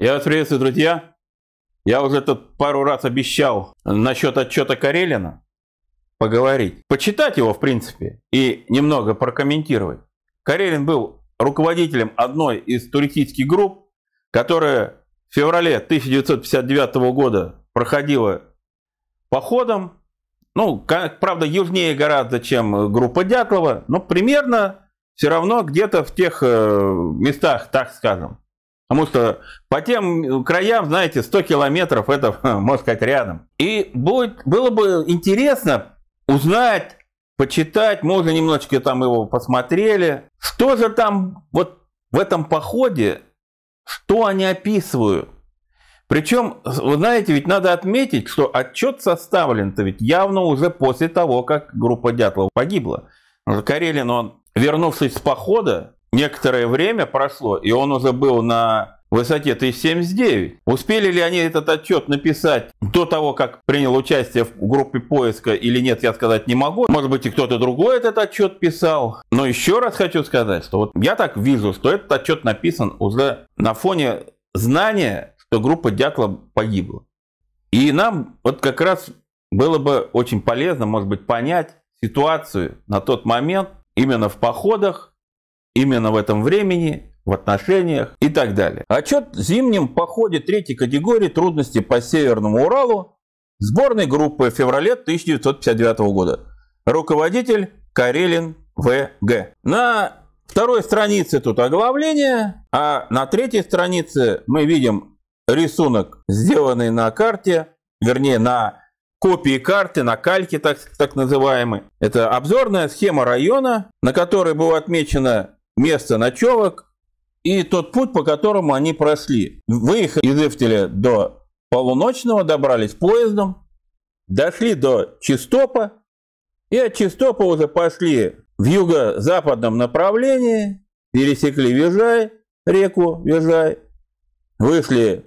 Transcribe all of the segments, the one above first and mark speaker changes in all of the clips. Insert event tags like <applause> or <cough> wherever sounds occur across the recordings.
Speaker 1: Я вас приветствую, друзья. Я уже тут пару раз обещал насчет отчета Карелина поговорить. Почитать его, в принципе, и немного прокомментировать. Карелин был руководителем одной из туристических групп, которая в феврале 1959 года проходила походом ну, как, правда, южнее гораздо, чем э, группа Дятлова, но примерно все равно где-то в тех э, местах, так скажем. Потому что по тем э, краям, знаете, 100 километров, это, <laughs> можно сказать, рядом. И будет, было бы интересно узнать, почитать, мы уже немножечко там его посмотрели, что же там вот в этом походе, что они описывают. Причем, вы знаете, ведь надо отметить, что отчет составлен-то ведь явно уже после того, как группа Дятлова погибла. Карелин, он, вернувшись с похода, некоторое время прошло, и он уже был на высоте 1079. Успели ли они этот отчет написать до того, как принял участие в группе поиска или нет, я сказать не могу. Может быть, и кто-то другой этот отчет писал. Но еще раз хочу сказать, что вот я так вижу, что этот отчет написан уже на фоне знания что группа Дятла погибла. И нам вот как раз было бы очень полезно, может быть, понять ситуацию на тот момент, именно в походах, именно в этом времени, в отношениях и так далее. Отчет зимнем походе третьей категории трудности по Северному Уралу сборной группы в феврале 1959 года. Руководитель Карелин В.Г. На второй странице тут оглавление, а на третьей странице мы видим рисунок, сделанный на карте, вернее на копии карты, на кальке так, так называемой. Это обзорная схема района, на которой было отмечено место ночевок и тот путь, по которому они прошли. Выехали из Ифтеля до полуночного, добрались поездом, дошли до Чистопа, и от Чистопа уже пошли в юго-западном направлении, пересекли Вижай, реку Вижай, вышли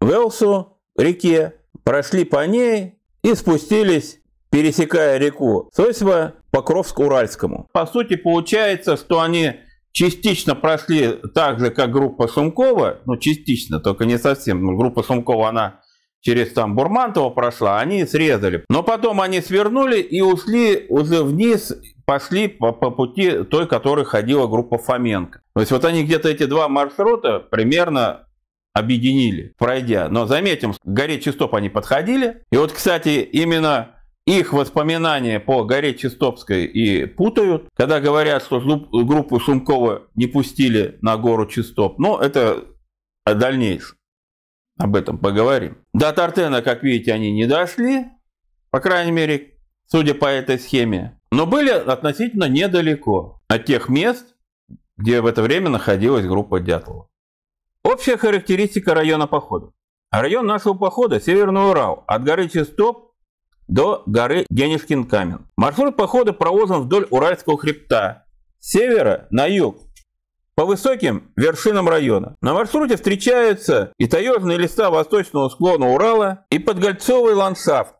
Speaker 1: Велсу, реке, прошли по ней и спустились, пересекая реку Сосьва, Покровск-Уральскому. По сути, получается, что они частично прошли так же, как группа Шумкова, ну частично, только не совсем, ну, группа Шумкова она через там Бурмантова прошла, они срезали. Но потом они свернули и ушли уже вниз, пошли по, по пути той, которой ходила группа Фоменко. То есть вот они где-то эти два маршрута примерно объединили, пройдя. Но заметим, к горе Чистоп они подходили. И вот, кстати, именно их воспоминания по горе Чистопской и путают, когда говорят, что группу Сумкова не пустили на гору Чистоп. Но ну, это о дальнейшем. Об этом поговорим. До Тартена, как видите, они не дошли, по крайней мере, судя по этой схеме. Но были относительно недалеко от тех мест, где в это время находилась группа Дятлова. Общая характеристика района похода. Район нашего похода – Северный Урал, от горы Чистоп до горы Денежкин-Камен. Маршрут похода проложен вдоль Уральского хребта, с севера на юг, по высоким вершинам района. На маршруте встречаются и таежные леса восточного склона Урала, и подгольцовый ландшафт,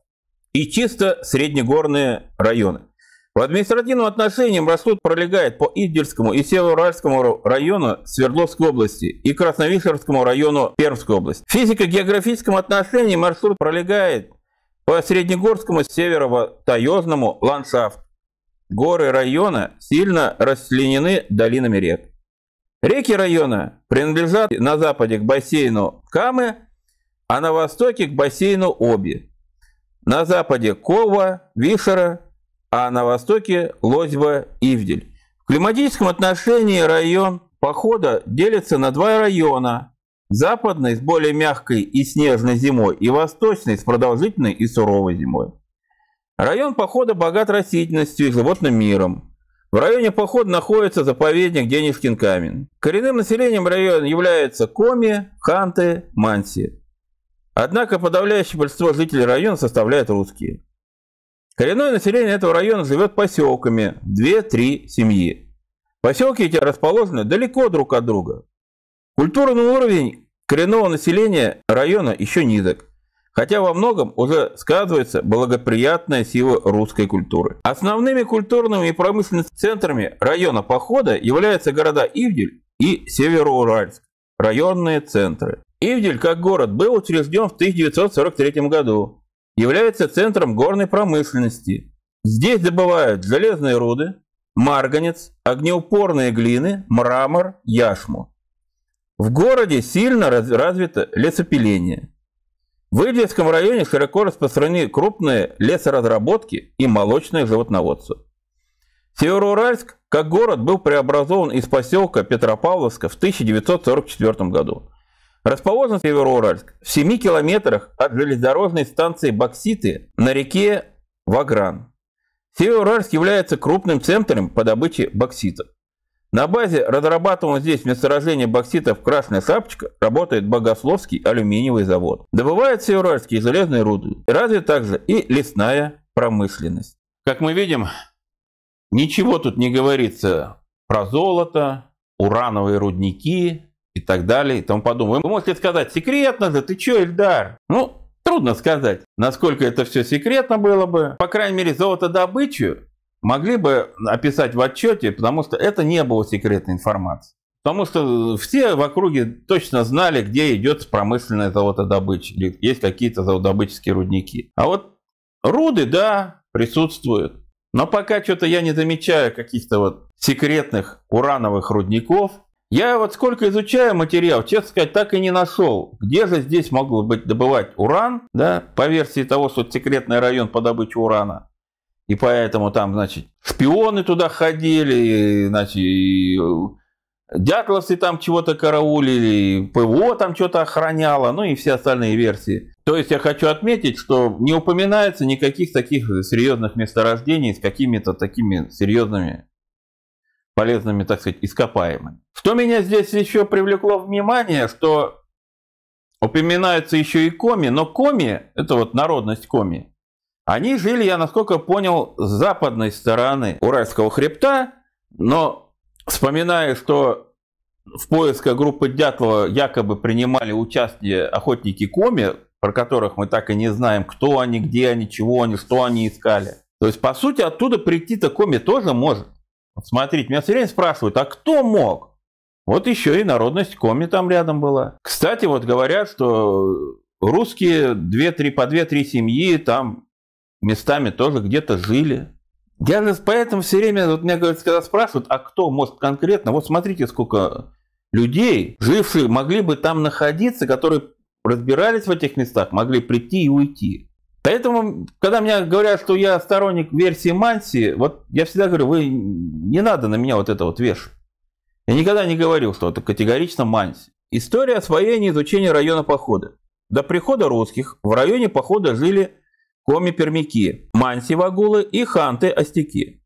Speaker 1: и чисто среднегорные районы. В административном отношении маршрут пролегает по Идельскому и Североуральскому району Свердловской области и Красновишерскому району Пермской области. В физико-географическом отношении маршрут пролегает по Среднегорскому северо-таезному ландшафту. Горы района сильно расчленены долинами рек. Реки района принадлежат на западе к бассейну Камы, а на востоке к бассейну Оби. На западе Кова, Вишера, а на востоке Лозьва-Ивдель. В климатическом отношении район похода делится на два района. Западный с более мягкой и снежной зимой и восточный с продолжительной и суровой зимой. Район похода богат растительностью и животным миром. В районе похода находится заповедник Денежкин камень. Коренным населением района являются коми, ханты, манси. Однако подавляющее большинство жителей района составляют русские. Коренное население этого района живет поселками, 2-3 семьи. Поселки эти расположены далеко друг от друга. Культурный уровень коренного населения района еще низок, хотя во многом уже сказывается благоприятная сила русской культуры. Основными культурными и промышленными центрами района похода являются города Ивдель и Североуральск, районные центры. Ивдель как город был учрежден в 1943 году является центром горной промышленности. Здесь добывают железные руды, марганец, огнеупорные глины, мрамор, яшму. В городе сильно развито лесопиление. В Ильдинском районе широко распространены крупные лесоразработки и молочное животноводство. Североуральск как город был преобразован из поселка Петропавловска в 1944 году. Расположен Североуральск в 7 километрах от железнодорожной станции Бокситы на реке Вагран. Североуральск является крупным центром по добыче бокситов. На базе разрабатываемого здесь месторождения бокситов «Красная шапочка» работает Богословский алюминиевый завод. Добывают северальские железные руды. Разве также и лесная промышленность. Как мы видим, ничего тут не говорится про золото, урановые рудники, и так далее и тому подобное. Вы можете сказать, секретно же, ты чё, Эльдар? Ну, трудно сказать, насколько это все секретно было бы. По крайней мере, золотодобычу могли бы описать в отчете, потому что это не было секретной информации. Потому что все в округе точно знали, где идет промышленная золотодобыча, где есть какие-то золотодобыческие рудники. А вот руды, да, присутствуют. Но пока что-то я не замечаю каких-то вот секретных урановых рудников, я вот сколько изучаю материал, честно сказать, так и не нашел, где же здесь могло быть добывать уран, да, по версии того, что это секретный район по добыче урана. И поэтому там, значит, шпионы туда ходили, значит, и э, дятловцы там чего-то караулили, ПВО там что-то охраняло, ну и все остальные версии. То есть я хочу отметить, что не упоминается никаких таких серьезных месторождений с какими-то такими серьезными полезными, так сказать, ископаемыми. Что меня здесь еще привлекло внимание, что упоминаются еще и коми, но коми, это вот народность коми, они жили, я насколько понял, с западной стороны Уральского хребта, но вспоминая, что в поисках группы Дятлова якобы принимали участие охотники коми, про которых мы так и не знаем, кто они, где они, чего они, что они искали. То есть, по сути, оттуда прийти-то коми тоже может. Смотрите, меня все время спрашивают, а кто мог? Вот еще и народность коми там рядом была. Кстати, вот говорят, что русские две, три, по две-три семьи там местами тоже где-то жили. Я же поэтому все время, вот меня говорят, когда спрашивают, а кто может конкретно, вот смотрите, сколько людей, живших, могли бы там находиться, которые разбирались в этих местах, могли прийти и уйти. Поэтому, когда мне говорят, что я сторонник версии Манси, вот я всегда говорю, вы не надо на меня вот это вот вешать. Я никогда не говорил, что это категорично Манси. История освоения и изучения района похода. До прихода русских в районе похода жили коми-пермяки, манси-вагулы и ханты-остяки.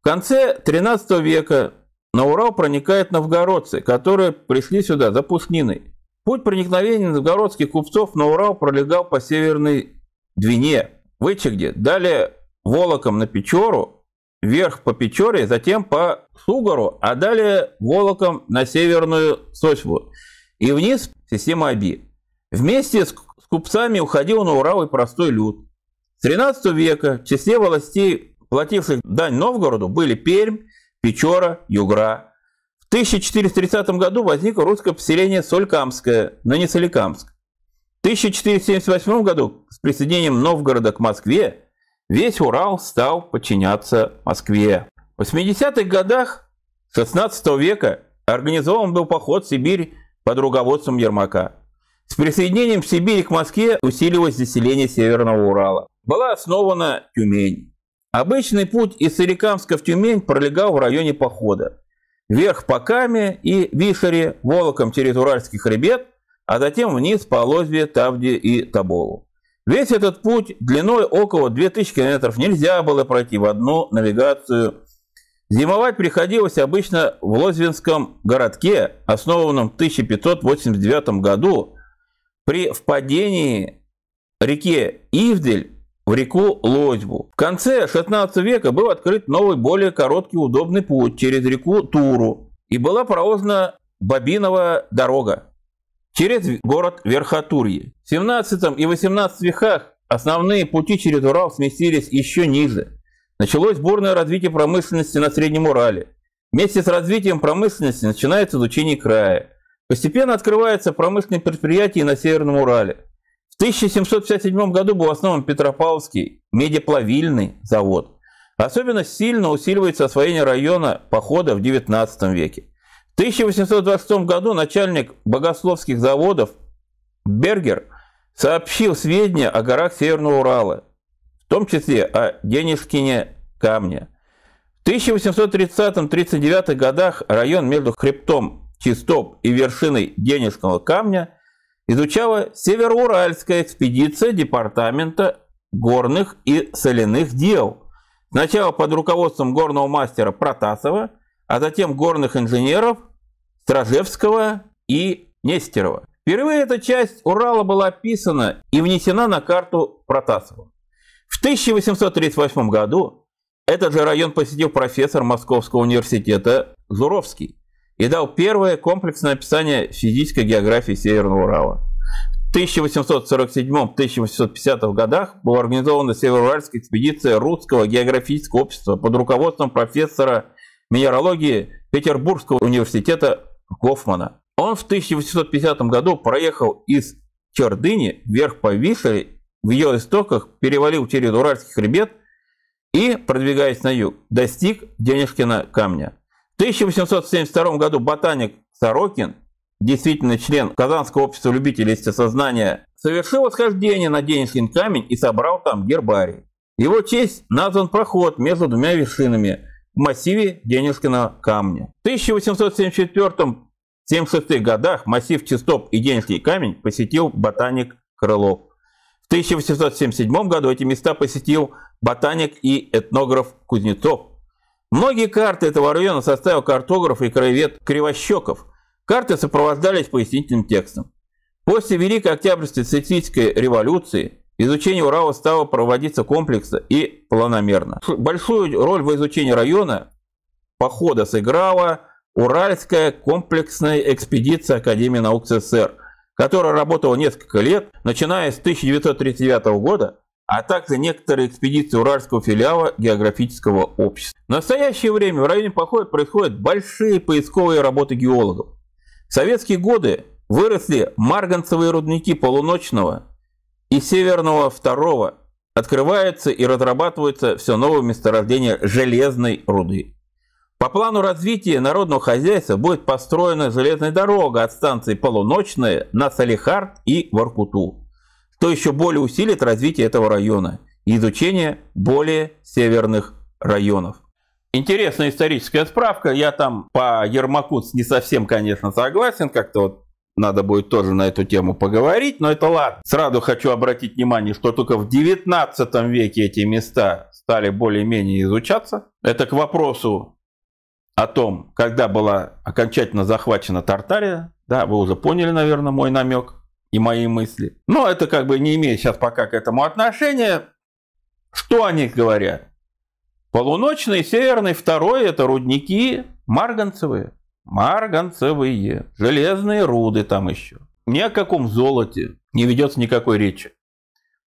Speaker 1: В конце 13 века на Урал проникают новгородцы, которые пришли сюда за пушниной. Путь проникновения новгородских купцов на Урал пролегал по северной Двине, Вычегде, далее Волоком на Печору, вверх по Печоре, затем по Сугару, а далее Волоком на Северную Сосьву и вниз система Аби. Вместе с купцами уходил на Урал и простой люд. С 13 века в числе властей, плативших дань Новгороду, были Пермь, Печора, Югра. В 1430 году возникло русское поселение Солькамское, но не Соликамск. 1478 году с присоединением Новгорода к Москве весь Урал стал подчиняться Москве. В 80-х годах 16 века организован был поход в Сибирь под руководством Ермака. С присоединением Сибири к Москве усилилось заселение Северного Урала. Была основана Тюмень. Обычный путь из Соликамска в Тюмень пролегал в районе похода. Вверх по Каме и Вишере, волоком через Уральский хребет, а затем вниз по Лозье, Тавде и Таболу. Весь этот путь длиной около 2000 км нельзя было пройти в одну навигацию. Зимовать приходилось обычно в Лозвинском городке, основанном в 1589 году, при впадении реки Ивдель в реку Лозьбу. В конце 16 века был открыт новый, более короткий, удобный путь через реку Туру, и была проложена Бобинова дорога через город Верхотурье. В 17 и 18 веках основные пути через Урал сместились еще ниже. Началось бурное развитие промышленности на Среднем Урале. Вместе с развитием промышленности начинается изучение края. Постепенно открываются промышленные предприятия на Северном Урале. В 1757 году был основан Петропавловский медиплавильный завод. Особенно сильно усиливается освоение района похода в XIX веке. В 1826 году начальник богословских заводов Бергер сообщил сведения о горах Северного Урала, в том числе о Денежкине камне. В 1830-39 годах район между хребтом Чистоп и вершиной Денежского камня изучала Североуральская экспедиция Департамента горных и соляных дел. Сначала под руководством горного мастера Протасова – а затем горных инженеров Стражевского и Нестерова. Впервые эта часть Урала была описана и внесена на карту Протасова. В 1838 году этот же район посетил профессор Московского университета Зуровский и дал первое комплексное описание физической географии Северного Урала. В 1847-1850 годах была организована Североуральская экспедиция Русского географического общества под руководством профессора минералогии Петербургского университета Гофмана. Он в 1850 году проехал из Чердыни вверх по Вишере в ее истоках перевалил через Уральский хребет и, продвигаясь на юг, достиг Денежкина камня. В 1872 году ботаник Сорокин, действительно член Казанского общества любителей естествознания, совершил восхождение на Денежкин камень и собрал там гербарий. Его честь назван проход между двумя вершинами – в массиве денежного камня. В 1874-76 годах массив Чистоп и денежный камень посетил ботаник Крылов. В 1877 году эти места посетил ботаник и этнограф Кузнецов. Многие карты этого района составил картограф и краевед Кривощеков. Карты сопровождались пояснительным текстом. После Великой Октябрьской социалистической революции Изучение Урала стало проводиться комплексно и планомерно. Большую роль в изучении района похода сыграла Уральская комплексная экспедиция Академии наук СССР, которая работала несколько лет, начиная с 1939 года, а также некоторые экспедиции Уральского филиала географического общества. В настоящее время в районе похода происходят большие поисковые работы геологов. В советские годы выросли марганцевые рудники полуночного, и северного второго открывается и разрабатывается все новые месторождения железной руды. По плану развития народного хозяйства будет построена железная дорога от станции Полуночная на Салихард и Воркуту, что еще более усилит развитие этого района и изучение более северных районов. Интересная историческая справка. Я там по Ермакуц не совсем, конечно, согласен. Как-то вот надо будет тоже на эту тему поговорить, но это ладно. Сразу хочу обратить внимание, что только в 19 веке эти места стали более-менее изучаться. Это к вопросу о том, когда была окончательно захвачена Тартария. Да, вы уже поняли, наверное, мой намек и мои мысли. Но это как бы не имеет сейчас пока к этому отношения. Что о них говорят? Полуночный, северный, второй – это рудники марганцевые. Марганцевые, железные руды там еще. Ни о каком золоте не ведется никакой речи.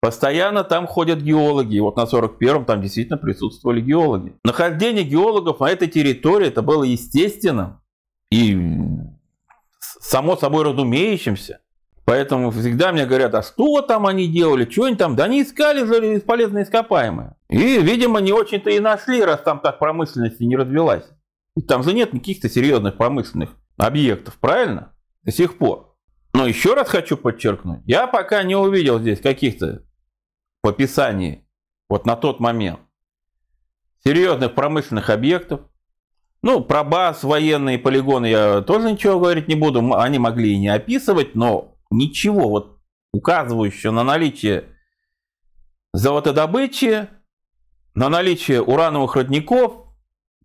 Speaker 1: Постоянно там ходят геологи, вот на 41-м там действительно присутствовали геологи. Нахождение геологов на этой территории это было естественно и само собой разумеющимся. Поэтому всегда мне говорят, а что там они делали, что они там, да они искали же бесполезные ископаемые. И, видимо, не очень-то и нашли, раз там так промышленности не развелась. Ведь там же нет никаких то серьезных промышленных объектов, правильно? До сих пор. Но еще раз хочу подчеркнуть, я пока не увидел здесь каких-то в описании, вот на тот момент, серьезных промышленных объектов. Ну, про баз, военные полигоны я тоже ничего говорить не буду, они могли и не описывать, но ничего вот указывающего на наличие золотодобычи, на наличие урановых родников,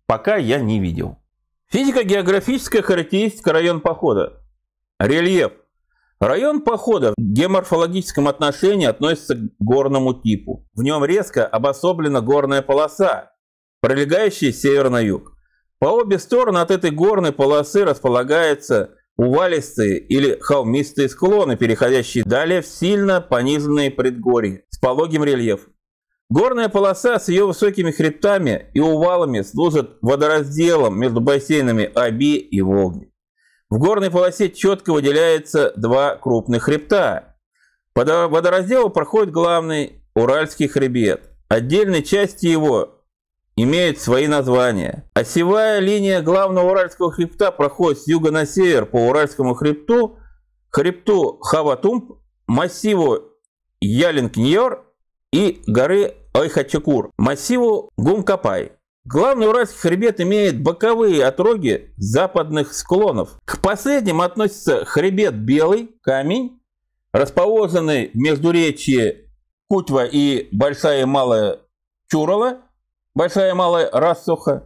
Speaker 1: пока я не видел. Физико-географическая характеристика район похода. Рельеф. Район похода в геоморфологическом отношении относится к горному типу. В нем резко обособлена горная полоса, пролегающая с север на юг. По обе стороны от этой горной полосы располагаются увалистые или холмистые склоны, переходящие далее в сильно понизанные предгорья с пологим рельефом. Горная полоса с ее высокими хребтами и увалами служит водоразделом между бассейнами Аби и Волги. В горной полосе четко выделяется два крупных хребта. По водоразделу проходит главный Уральский хребет. Отдельные части его имеют свои названия. Осевая линия главного Уральского хребта проходит с юга на север по Уральскому хребту, хребту Хаватумб, массиву Ялинг-Ньор и горы Ойхачекур, массиву Гумкапай. Главный уральский хребет имеет боковые отроги западных склонов. К последним относится хребет Белый, камень, расположенный между речи Кутьва и Большая и Малая Чурала, Большая и Малая Рассуха.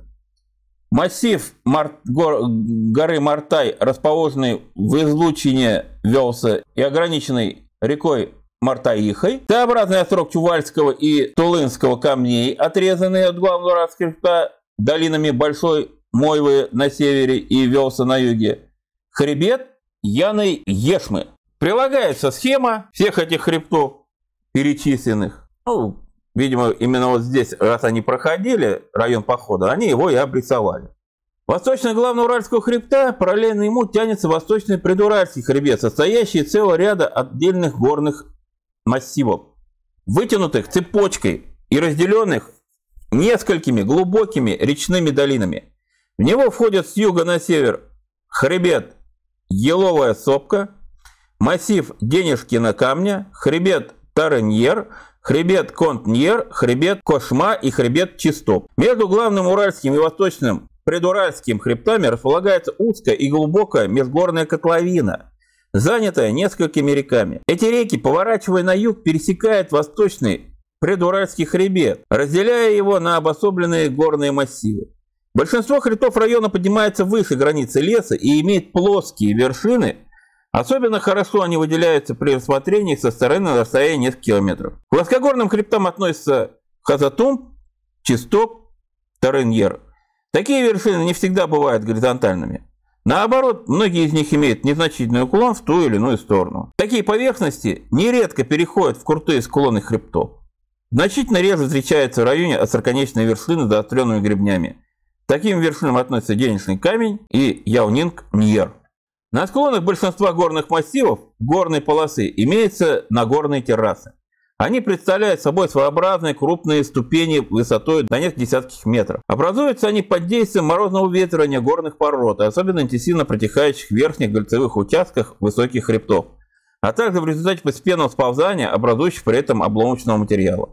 Speaker 1: Массив Мар... гор... горы Мартай, расположенный в излучине Велса и ограниченный рекой Мартаихой. Т-образный острог Чувальского и Тулынского камней, отрезанные от главного раскрепта долинами Большой Мойвы на севере и Велса на юге. Хребет Яной Ешмы. Прилагается схема всех этих хребтов перечисленных. Ну, видимо, именно вот здесь, раз они проходили район похода, они его и обрисовали. Восточно главного Уральского хребта параллельно ему тянется восточный предуральский хребет, состоящий из целого ряда отдельных горных массивов, вытянутых цепочкой и разделенных несколькими глубокими речными долинами. В него входят с юга на север хребет Еловая сопка, массив Денежкина камня, хребет Тараньер, хребет Контньер, хребет Кошма и хребет Чистоп. Между главным уральским и восточным предуральским хребтами располагается узкая и глубокая межгорная котловина, занятая несколькими реками. Эти реки, поворачивая на юг, пересекают восточный предуральский хребет, разделяя его на обособленные горные массивы. Большинство хребтов района поднимается выше границы леса и имеет плоские вершины. Особенно хорошо они выделяются при рассмотрении со стороны на расстоянии нескольких километров. К плоскогорным хребтам относятся Хазатум, Чисток, Тарыньер. Такие вершины не всегда бывают горизонтальными. Наоборот, многие из них имеют незначительный уклон в ту или иную сторону. Такие поверхности нередко переходят в крутые склоны хребтов. Значительно реже встречаются в районе остроконечной вершины с заостренными гребнями. К таким вершинам относятся Денежный камень и Яунинг-Ньер. На склонах большинства горных массивов горной полосы имеются нагорные террасы. Они представляют собой своеобразные крупные ступени высотой до нескольких десятков метров. Образуются они под действием морозного ветрания горных пород, особенно интенсивно протекающих в верхних гольцевых участках высоких хребтов, а также в результате постепенного сползания, образующих при этом обломочного материала.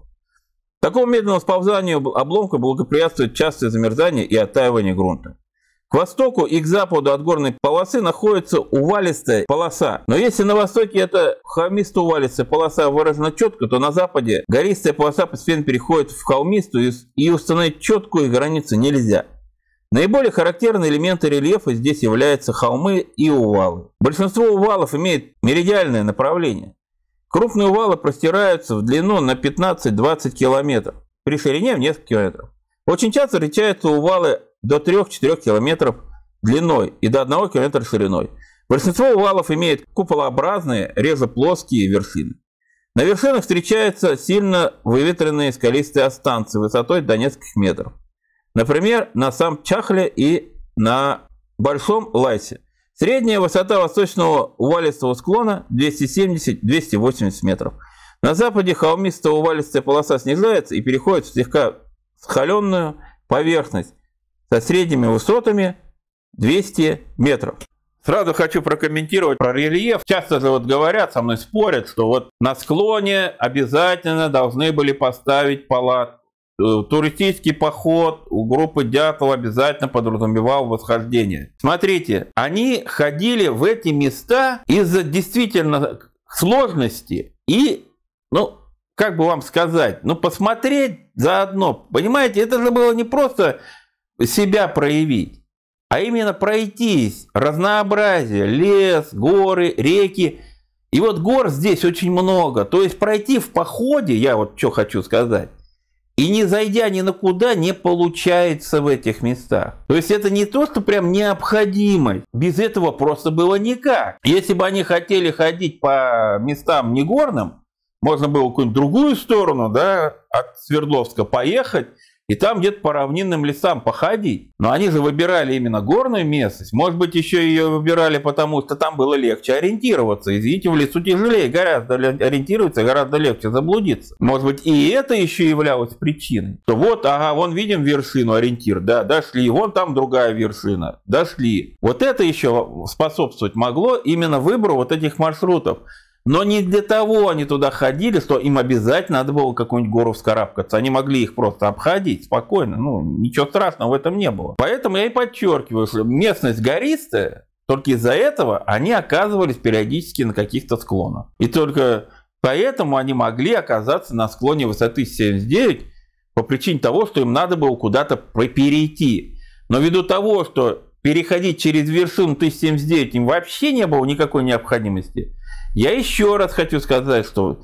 Speaker 1: Такому медленному сползанию обломка благоприятствует частое замерзание и оттаивание грунта. К востоку и к западу от горной полосы находится увалистая полоса. Но если на востоке эта холмистая увалистая полоса выражена четко, то на западе гористая полоса постепенно переходит в холмистую и установить четкую границу нельзя. Наиболее характерные элементы рельефа здесь являются холмы и увалы. Большинство увалов имеет меридиальное направление. Крупные увалы простираются в длину на 15-20 километров, при ширине в несколько километров. Очень часто встречаются увалы до 3-4 километров длиной и до 1 километра шириной. Большинство увалов имеет куполообразные, реже плоские вершины. На вершинах встречаются сильно выветренные скалистые останцы высотой до нескольких метров. Например, на Самчахле и на Большом Лайсе. Средняя высота восточного увалистого склона 270-280 метров. На западе холмистая увалистая полоса снижается и переходит в слегка схоленную поверхность, со средними высотами 200 метров. Сразу хочу прокомментировать про рельеф. Часто же вот говорят, со мной спорят, что вот на склоне обязательно должны были поставить палат, э, Туристический поход у группы Дятлова обязательно подразумевал восхождение. Смотрите, они ходили в эти места из-за действительно сложности и, ну, как бы вам сказать, ну, посмотреть заодно. Понимаете, это же было не просто себя проявить, а именно пройтись, разнообразие, лес, горы, реки. И вот гор здесь очень много. То есть пройти в походе, я вот что хочу сказать, и не зайдя ни на куда, не получается в этих местах. То есть это не то, что прям необходимость. Без этого просто было никак. Если бы они хотели ходить по местам негорным, можно было какую-нибудь другую сторону, да, от Свердловска поехать, и там где-то по равнинным лесам походить. Но они же выбирали именно горную местность. Может быть, еще ее выбирали, потому что там было легче ориентироваться. Извините, в лесу тяжелее гораздо ориентироваться, гораздо легче заблудиться. Может быть, и это еще являлось причиной. То вот, ага, вон видим вершину, ориентир, да, дошли, вон там другая вершина, дошли. Вот это еще способствовать могло именно выбору вот этих маршрутов. Но не для того они туда ходили, что им обязательно надо было какую-нибудь гору вскарабкаться. Они могли их просто обходить спокойно. Ну, ничего страшного в этом не было. Поэтому я и подчеркиваю, что местность гористая, только из-за этого они оказывались периодически на каких-то склонах. И только поэтому они могли оказаться на склоне высоты 79 по причине того, что им надо было куда-то перейти. Но ввиду того, что переходить через вершину 1079 им вообще не было никакой необходимости – я еще раз хочу сказать, что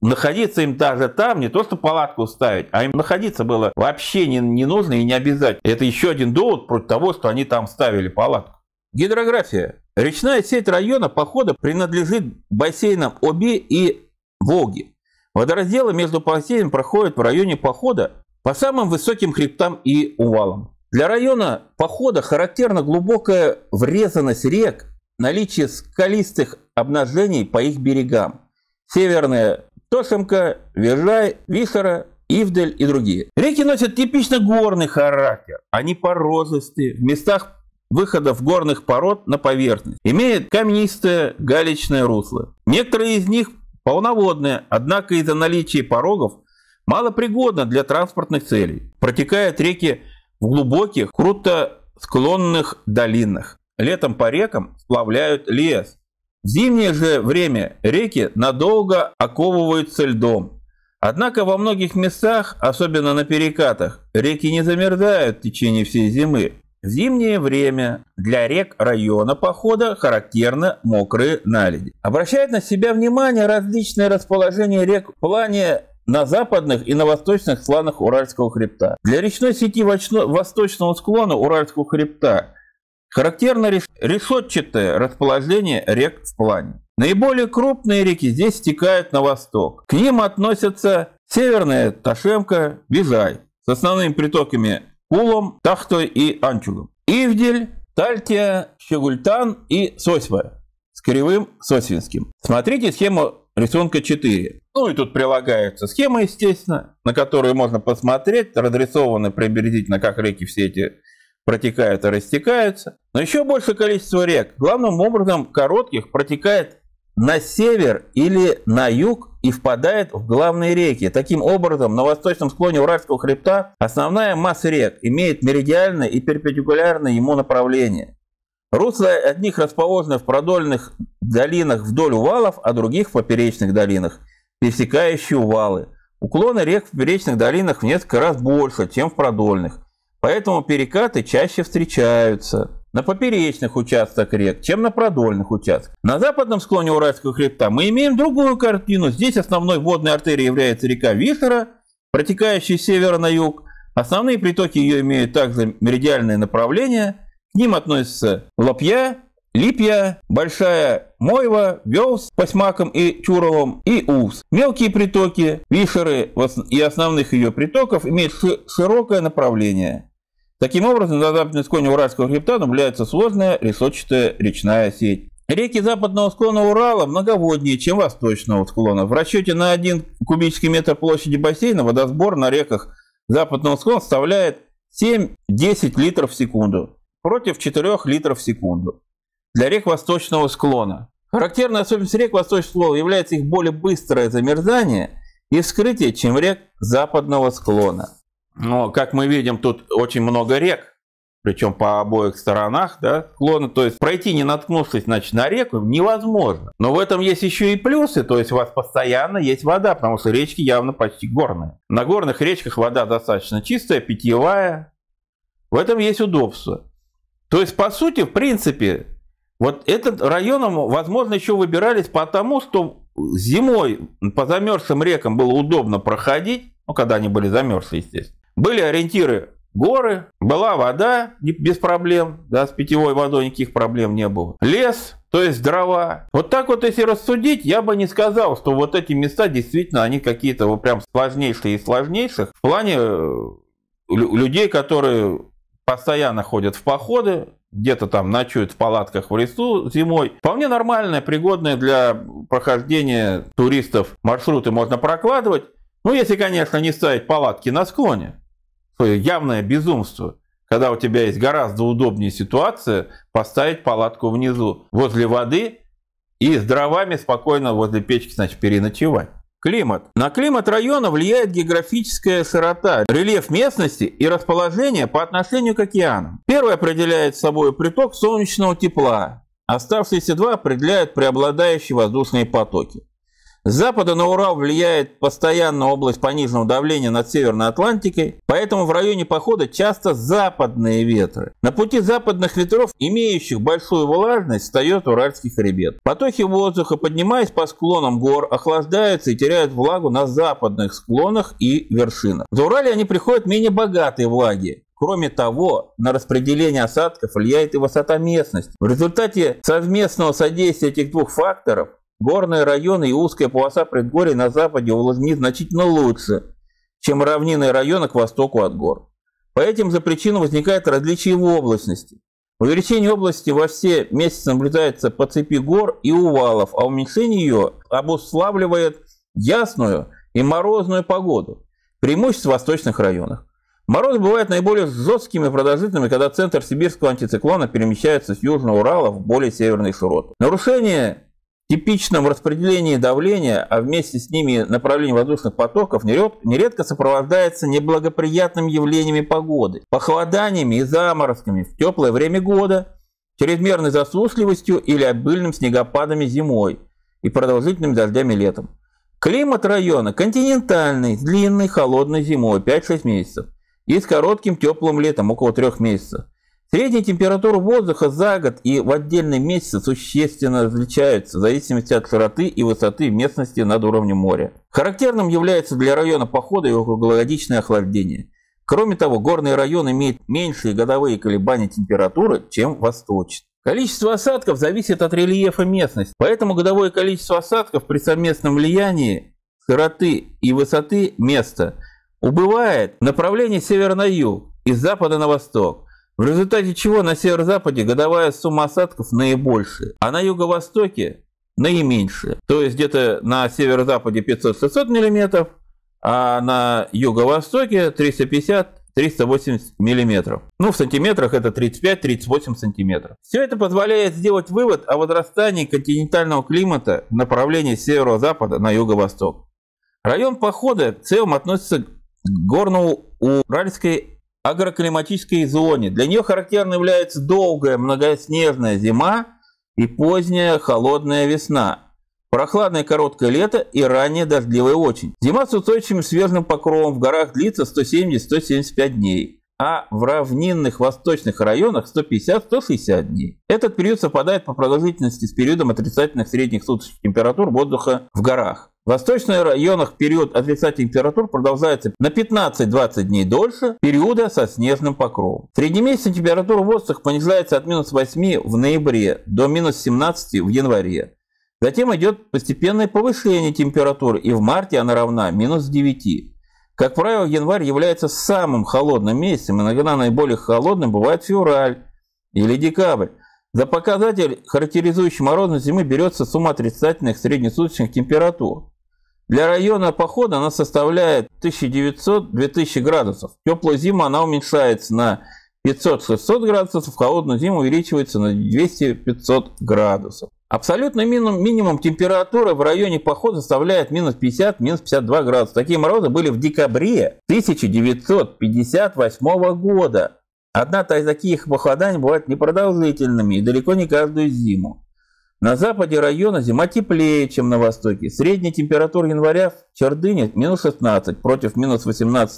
Speaker 1: находиться им даже там, не то что палатку ставить, а им находиться было вообще не, не нужно и не обязательно. Это еще один довод против того, что они там ставили палатку. Гидрография. Речная сеть района похода принадлежит бассейнам Оби и Волги. Водоразделы между бассейнами проходят в районе похода по самым высоким хребтам и увалам. Для района похода характерна глубокая врезанность рек наличие скалистых обнажений по их берегам. Северная Тошемка, Вержай, Вишера, Ивдель и другие. Реки носят типично горный характер. Они порозысты, в местах выходов горных пород на поверхность. Имеют каменистое галечное русло. Некоторые из них полноводные, однако из-за наличия порогов малопригодно для транспортных целей. Протекают реки в глубоких, круто склонных долинах летом по рекам сплавляют лес. В зимнее же время реки надолго оковываются льдом. Однако во многих местах, особенно на перекатах, реки не замерзают в течение всей зимы. В зимнее время для рек района похода характерны мокрые наледи. Обращает на себя внимание различные расположения рек в плане на западных и на восточных сланах Уральского хребта. Для речной сети восточного склона Уральского хребта Характерно решетчатое расположение рек в плане. Наиболее крупные реки здесь стекают на восток. К ним относятся Северная Ташемка, Вижай с основными притоками Кулом, Тахтой и Анчугом. Ивдель, Тальтия, Щегультан и Сосьва с кривым Сосвинским. Смотрите схему рисунка 4. Ну и тут прилагается схема, естественно, на которую можно посмотреть. Разрисованы приблизительно, как реки все эти протекают и растекаются. Но еще большее количество рек, главным образом коротких, протекает на север или на юг и впадает в главные реки. Таким образом, на восточном склоне Уральского хребта основная масса рек имеет меридиальное и перпендикулярное ему направление. Русла одних расположены в продольных долинах вдоль увалов, а других в поперечных долинах, пересекающие увалы. Уклоны рек в поперечных долинах в несколько раз больше, чем в продольных – Поэтому перекаты чаще встречаются на поперечных участках рек, чем на продольных участках. На западном склоне Уральского хребта мы имеем другую картину. Здесь основной водной артерией является река Вишера, протекающая с севера на юг. Основные притоки ее имеют также меридиальное направление. К ним относятся Лопья, Липья, Большая Мойва, Вёлс, Посьмаком и Чуровом и Ус. Мелкие притоки Вишеры и основных ее притоков имеют широкое направление. Таким образом, на западном склоне Уральского хребта наблюдается сложная рисочатая речная сеть. Реки западного склона Урала многоводнее, чем восточного склона. В расчете на 1 кубический метр площади бассейна водосбор на реках западного склона составляет 7-10 литров в секунду против 4 литров в секунду для рек восточного склона. Характерной особенностью рек восточного склона является их более быстрое замерзание и вскрытие, чем рек западного склона. Но, как мы видим, тут очень много рек, причем по обоих сторонах да, склона. То есть пройти, не наткнувшись значит, на реку, невозможно. Но в этом есть еще и плюсы, то есть у вас постоянно есть вода, потому что речки явно почти горные. На горных речках вода достаточно чистая, питьевая. В этом есть удобство. То есть, по сути, в принципе, вот этот районом, возможно, еще выбирались потому, что зимой по замерзшим рекам было удобно проходить, ну, когда они были замерзли, естественно. Были ориентиры горы, была вода без проблем, да, с питьевой водой никаких проблем не было. Лес, то есть дрова. Вот так вот, если рассудить, я бы не сказал, что вот эти места действительно, они какие-то вот прям сложнейшие из сложнейших. В плане э, людей, которые постоянно ходят в походы, где-то там ночуют в палатках в лесу зимой. Вполне нормальная, пригодная для прохождения туристов маршруты можно прокладывать. Ну, если, конечно, не ставить палатки на склоне явное безумство, когда у тебя есть гораздо удобнее ситуация поставить палатку внизу возле воды и с дровами спокойно возле печки значит, переночевать. Климат. На климат района влияет географическая широта, рельеф местности и расположение по отношению к океанам. Первый определяет собой приток солнечного тепла, оставшиеся два определяют преобладающие воздушные потоки. С запада на Урал влияет постоянно область пониженного давления над Северной Атлантикой, поэтому в районе похода часто западные ветры. На пути западных ветров, имеющих большую влажность, встает Уральский хребет. Потоки воздуха, поднимаясь по склонам гор, охлаждаются и теряют влагу на западных склонах и вершинах. За Урале они приходят менее богатые влаги, Кроме того, на распределение осадков влияет и высота местности. В результате совместного содействия этих двух факторов Горные районы и узкая полоса предгорий на западе увлажнены значительно лучше, чем равнинные районы к востоку от гор. По этим же причинам возникает различие в облачности. Увеличение области во все месяцы наблюдается по цепи гор и увалов, а уменьшение ее обуславливает ясную и морозную погоду, преимущество в восточных районах. Морозы бывают наиболее жесткими и продолжительными, когда центр сибирского антициклона перемещается с южного Урала в более северные широты. Нарушение типичном распределении давления, а вместе с ними направление воздушных потоков, нередко сопровождается неблагоприятными явлениями погоды, похолоданиями и заморозками в теплое время года, чрезмерной засушливостью или обильным снегопадами зимой и продолжительными дождями летом. Климат района континентальный, с длинной холодной зимой 5-6 месяцев и с коротким теплым летом около 3 месяцев. Средняя температура воздуха за год и в отдельные месяцы существенно различаются в зависимости от широты и высоты местности над уровнем моря. Характерным является для района похода его круглогодичное охлаждение. Кроме того, горный район имеет меньшие годовые колебания температуры, чем восточный. Количество осадков зависит от рельефа местности, поэтому годовое количество осадков при совместном влиянии широты и высоты места убывает в направлении север на юг и с запада на восток. В результате чего на северо-западе годовая сумма осадков наибольшая, а на юго-востоке наименьшая. То есть где-то на северо-западе 500-600 мм, а на юго-востоке 350 380 миллиметров. Ну, в сантиметрах это 35-38 сантиметров. Все это позволяет сделать вывод о возрастании континентального климата в направлении северо-запада на юго-восток. Район похода в целом относится к горному уральской агроклиматической зоне. Для нее характерна является долгая многоснежная зима и поздняя холодная весна. Прохладное короткое лето и ранее дождливая осень. Зима с устойчивым свежим покровом в горах длится 170-175 дней а в равнинных восточных районах 150-160 дней. Этот период совпадает по продолжительности с периодом отрицательных средних суточных температур воздуха в горах. В восточных районах период отрицательных температур продолжается на 15-20 дней дольше периода со снежным покровом. Среднемесячная температура воздуха понижается от минус 8 в ноябре до минус 17 в январе. Затем идет постепенное повышение температуры, и в марте она равна минус 9. Как правило, январь является самым холодным месяцем, иногда наиболее холодным бывает февраль или декабрь. За показатель, характеризующий морозность зимы, берется сумма отрицательных среднесуточных температур. Для района похода она составляет 1900-2000 градусов. В теплую зиму она уменьшается на 500-600 градусов, в холодную зиму увеличивается на 200-500 градусов. Абсолютный минимум, минимум температуры в районе похода составляет минус 50, минус 52 градуса. Такие морозы были в декабре 1958 года. Однако из таких похолоданий бывают непродолжительными и далеко не каждую зиму. На западе района зима теплее, чем на востоке. Средняя температура января в Чердыне минус 16 против минус 18,3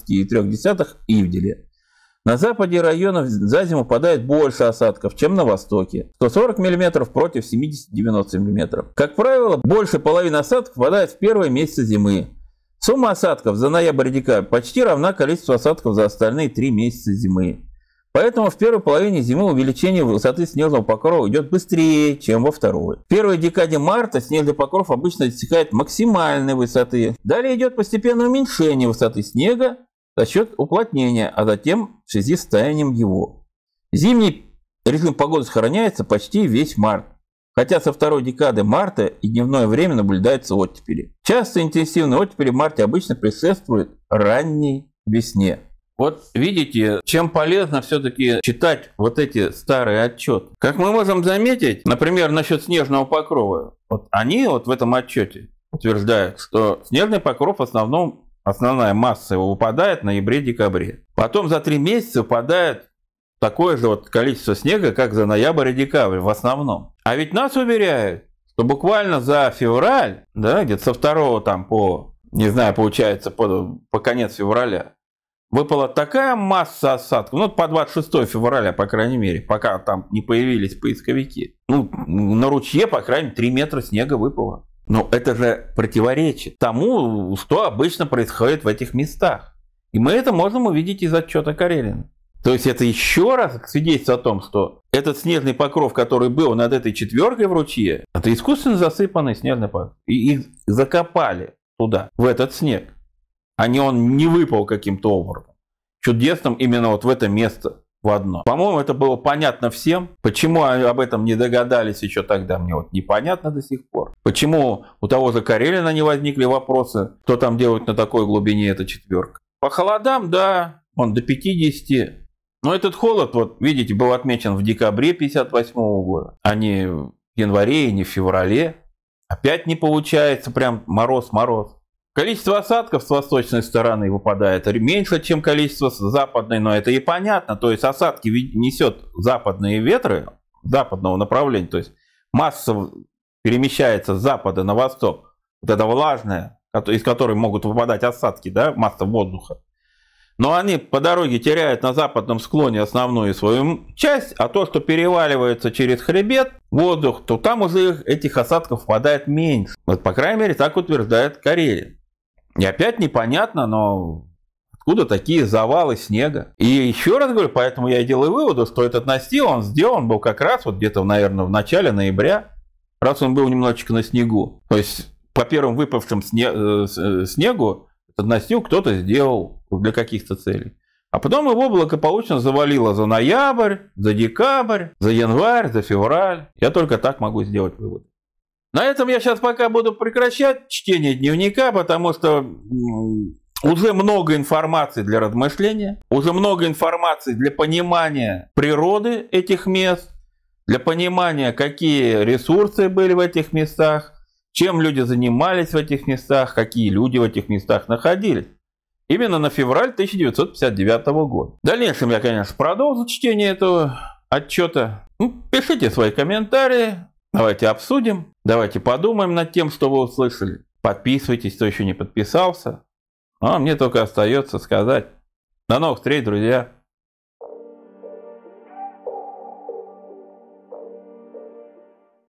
Speaker 1: Ивделе. На западе районов за зиму падает больше осадков, чем на востоке. 140 мм против 70-90 мм. Как правило, больше половины осадков падает в первые месяцы зимы. Сумма осадков за ноябрь-декабрь почти равна количеству осадков за остальные три месяца зимы. Поэтому в первой половине зимы увеличение высоты снежного покрова идет быстрее, чем во второй. В первой декаде марта снежный покров обычно достигает максимальной высоты. Далее идет постепенное уменьшение высоты снега, за счет уплотнения, а затем в связи с состоянием его. Зимний режим погоды сохраняется почти весь март, хотя со второй декады марта и дневное время наблюдаются оттепели. Часто интенсивные оттепели в марте обычно присутствуют ранней весне. Вот видите, чем полезно все-таки читать вот эти старые отчеты. Как мы можем заметить, например, насчет снежного покрова, вот они вот в этом отчете утверждают, что снежный покров в основном основная масса его выпадает в ноябре-декабре. Потом за три месяца выпадает такое же вот количество снега, как за ноябрь и декабрь в основном. А ведь нас уверяют, что буквально за февраль, да, где-то со второго там по, не знаю, получается, по, по конец февраля, выпала такая масса осадков, ну, по 26 февраля, по крайней мере, пока там не появились поисковики. Ну, на ручье, по крайней мере, 3 метра снега выпало. Но это же противоречит тому, что обычно происходит в этих местах. И мы это можем увидеть из отчета Карелина. То есть это еще раз свидетельство о том, что этот снежный покров, который был над этой четверкой в ручье, это искусственно засыпанный снежный покров. И их закопали туда, в этот снег. А не он не выпал каким-то образом. Чудесным именно вот в это место в одно. По-моему, это было понятно всем. Почему об этом не догадались еще тогда, мне вот непонятно до сих пор. Почему у того же Карелина не возникли вопросы, кто там делает на такой глубине эта четверка. По холодам, да, он до 50. Но этот холод, вот видите, был отмечен в декабре 58 года, а не в январе и не в феврале. Опять не получается, прям мороз-мороз. Количество осадков с восточной стороны выпадает меньше, чем количество с западной, но это и понятно. То есть осадки несет западные ветры западного направления, то есть масса перемещается с запада на восток, вот эта влажная, из которой могут выпадать осадки, да, масса воздуха. Но они по дороге теряют на западном склоне основную свою часть, а то, что переваливается через хребет, воздух, то там уже этих осадков впадает меньше. Вот, по крайней мере, так утверждает Карелин. И опять непонятно, но откуда такие завалы снега. И еще раз говорю, поэтому я и делаю выводы, что этот настил, он сделан был как раз вот где-то, наверное, в начале ноября, раз он был немножечко на снегу. То есть по первым выпавшим э, э, снегу этот настил кто-то сделал для каких-то целей. А потом его благополучно завалило за ноябрь, за декабрь, за январь, за февраль. Я только так могу сделать вывод. На этом я сейчас пока буду прекращать чтение дневника, потому что уже много информации для размышления, уже много информации для понимания природы этих мест, для понимания, какие ресурсы были в этих местах, чем люди занимались в этих местах, какие люди в этих местах находились. Именно на февраль 1959 года. В дальнейшем я, конечно, продолжу чтение этого отчета. пишите свои комментарии, Давайте обсудим, давайте подумаем над тем, что вы услышали. Подписывайтесь, кто еще не подписался. А мне только остается сказать. До новых встреч, друзья!